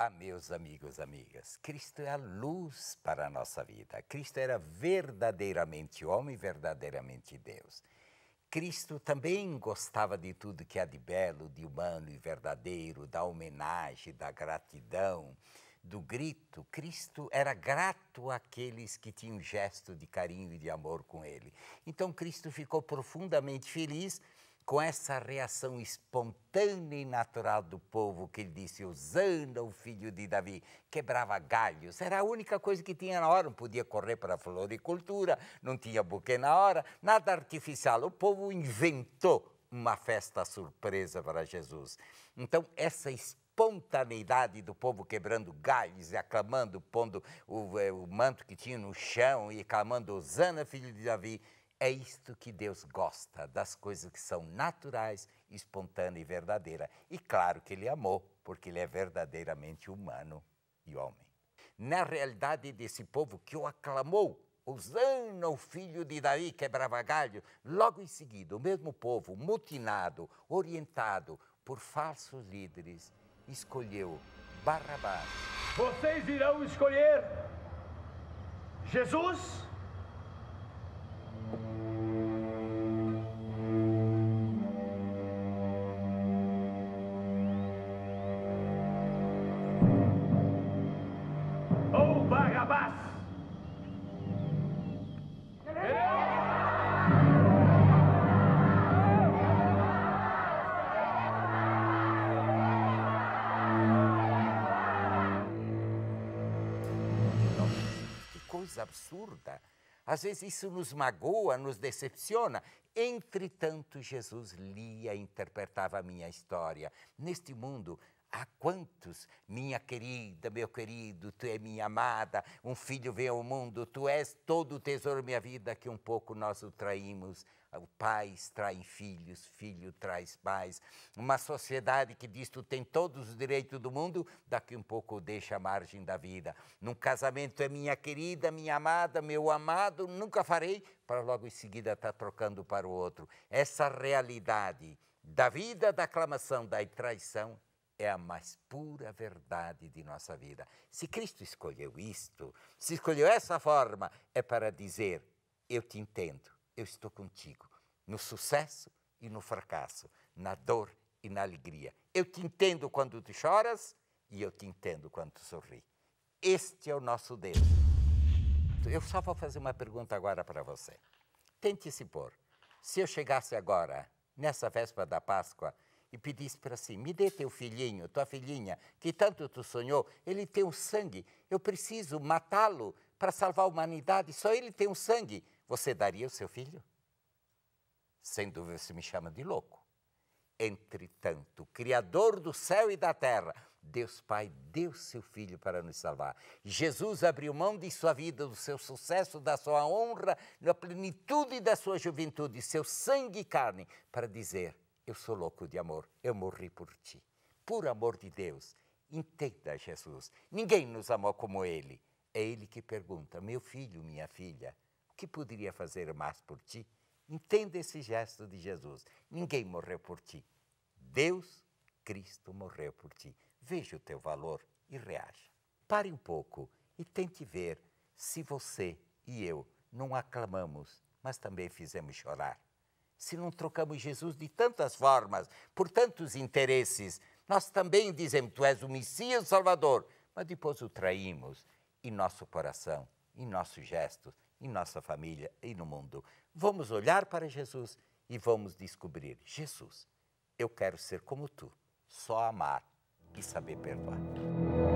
Ah, meus amigos, amigas, Cristo é a luz para a nossa vida. Cristo era verdadeiramente homem, verdadeiramente Deus. Cristo também gostava de tudo que há de belo, de humano e verdadeiro, da homenagem, da gratidão, do grito. Cristo era grato àqueles que tinham gesto de carinho e de amor com ele. Então Cristo ficou profundamente feliz com essa reação espontânea e natural do povo que ele disse, Osana, o filho de Davi, quebrava galhos. Era a única coisa que tinha na hora, não podia correr para a floricultura, não tinha buquê na hora, nada artificial. O povo inventou uma festa surpresa para Jesus. Então, essa espontaneidade do povo quebrando galhos e aclamando, pondo o, eh, o manto que tinha no chão e aclamando Osana, filho de Davi, é isto que Deus gosta, das coisas que são naturais, espontâneas e verdadeiras. E claro que Ele amou, porque Ele é verdadeiramente humano e homem. Na realidade desse povo que o aclamou, usando o filho de Davi, quebrava galho, logo em seguida, o mesmo povo, mutinado, orientado por falsos líderes, escolheu Barrabás. Vocês irão escolher Jesus coisa absurda. Às vezes isso nos magoa, nos decepciona. Entretanto, Jesus lia e interpretava a minha história. Neste mundo, Há quantos, minha querida, meu querido, tu é minha amada, um filho vem ao mundo, tu és todo o tesouro, minha vida, que um pouco nós o traímos. O pai trai filhos, filho traz pais. Uma sociedade que diz tu tem todos os direitos do mundo, daqui um pouco deixa a margem da vida. Num casamento é minha querida, minha amada, meu amado, nunca farei, para logo em seguida estar tá trocando para o outro. Essa realidade da vida, da aclamação, da traição é a mais pura verdade de nossa vida. Se Cristo escolheu isto, se escolheu essa forma, é para dizer: eu te entendo, eu estou contigo, no sucesso e no fracasso, na dor e na alegria. Eu te entendo quando tu choras e eu te entendo quando tu sorri. Este é o nosso Deus. Eu só vou fazer uma pergunta agora para você. Tente se pôr. Se eu chegasse agora, nessa véspera da Páscoa, e pedisse para si: me dê teu filhinho, tua filhinha, que tanto tu sonhou, ele tem um sangue, eu preciso matá-lo para salvar a humanidade, só ele tem um sangue. Você daria o seu filho? Sem dúvida se me chama de louco. Entretanto, Criador do céu e da terra, Deus Pai deu seu Filho para nos salvar. Jesus abriu mão de sua vida, do seu sucesso, da sua honra, na plenitude da sua juventude, seu sangue e carne, para dizer: eu sou louco de amor, eu morri por ti. Por amor de Deus, entenda, Jesus, ninguém nos amou como ele. É ele que pergunta: Meu filho, minha filha, o que poderia fazer mais por ti? Entenda esse gesto de Jesus: Ninguém morreu por ti. Deus, Cristo, morreu por ti. Veja o teu valor e reaja. Pare um pouco e tente ver se você e eu não aclamamos, mas também fizemos chorar se não trocamos Jesus de tantas formas, por tantos interesses. Nós também dizemos, tu és o Messias Salvador, mas depois o traímos em nosso coração, em nossos gestos, em nossa família e no mundo. Vamos olhar para Jesus e vamos descobrir: Jesus, eu quero ser como tu, só amar e saber perdoar.